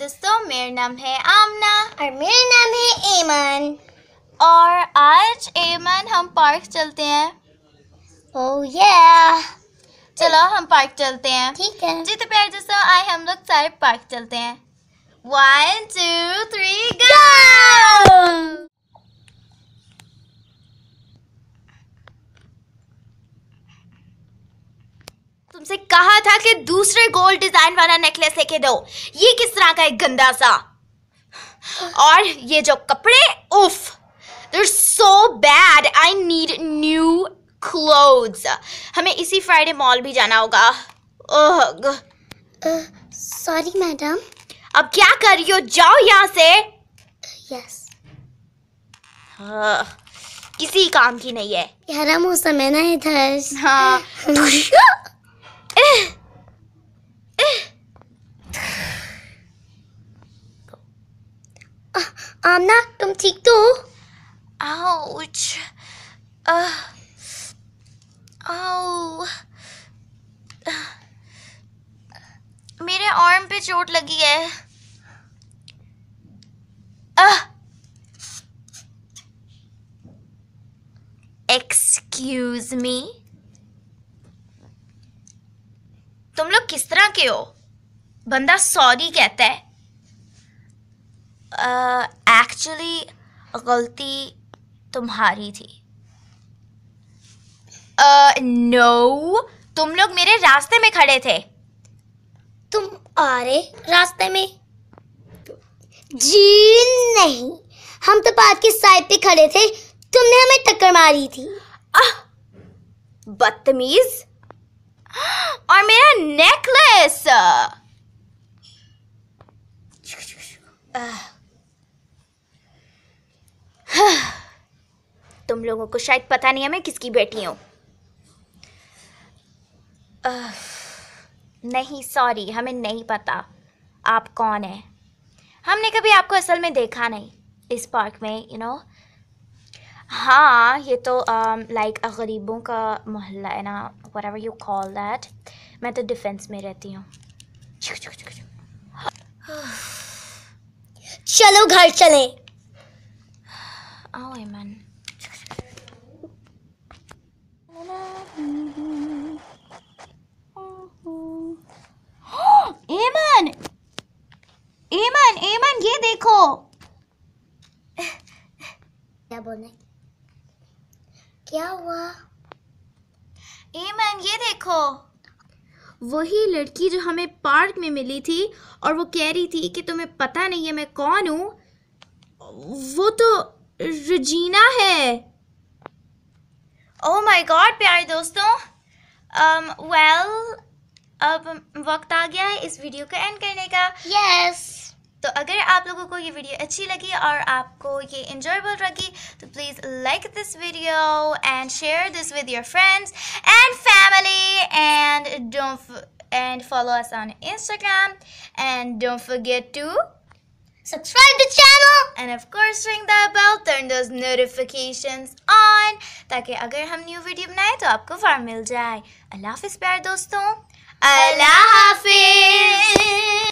दोस्तों मेरा नाम है आमना और मेरा नाम है एमन और आज एमन हम पार्क चलते हैं ओह oh, yeah. चलो हम पार्क चलते हैं ठीक है जी तो प्यार दोस्तों आए हम लोग सारे पार्क चलते हैं वन टू थ्री गो तुमसे कहा था कि दूसरे गोल्ड डिजाइन वाला नेकलेस लेके दो ये किस तरह का एक गंदा सा और ये जो कपड़े उफ they're so bad I need new clothes हमें इसी फ्राइडे मॉल भी जाना होगा सॉरी uh, मैडम अब क्या कर रही हो जाओ यहाँ से यस yes. uh. किसी काम की नहीं है मौसम है ना इधर हाँ आमना तुम ठीक तो हो आउच आउ मेरे आर्म पे चोट लगी है एक्सक्यूज uh. मी गुस्सा के हो बंदा सॉरी कहता है एक्चुअली uh, गलती तुम्हारी थी नो uh, no, तुम लोग मेरे रास्ते में खड़े थे तुम आ रहे रास्ते में जी नहीं हम तो पार्क के साइड पे खड़े थे तुमने हमें टक्कर मारी थी बदतमीज और मेरा नेकलेस तुम लोगों को शायद पता नहीं है मैं किसकी बेटी हूँ नहीं सॉरी हमें नहीं पता आप कौन है हमने कभी आपको असल में देखा नहीं इस पार्क में यू you नो know, हाँ ये तो लाइक um, like, गरीबों का मोहल्ला है ना whatever you call that मैं तो डिफेंस में रहती हूँ चलो घर चले आओ ऐमन ऐमन ऐमन ऐमन ये देखो क्या बोलने क्या हुआ एमन ये देखो वही लड़की जो हमें पार्क में मिली थी और वो कह रही थी कि तुम्हें पता नहीं है मैं कौन हूँ वो तो रजीना है ओह माय गॉड प्यारे दोस्तों um, well, अब वक्त आ गया है इस वीडियो को एंड करने का यस yes. तो अगर आप लोगों को ये वीडियो अच्छी लगी और आपको ये इन्जॉयबल लगी तो please like this video and share this with your friends and family and don't and follow us on Instagram and don't forget to subscribe the channel and of course ring the bell turn those notifications on ताकि अगर हम new video बनाए तो आपको for मिल जाए अल्लाह हाफिज प्यार दोस्तों अल्लाह हाफिज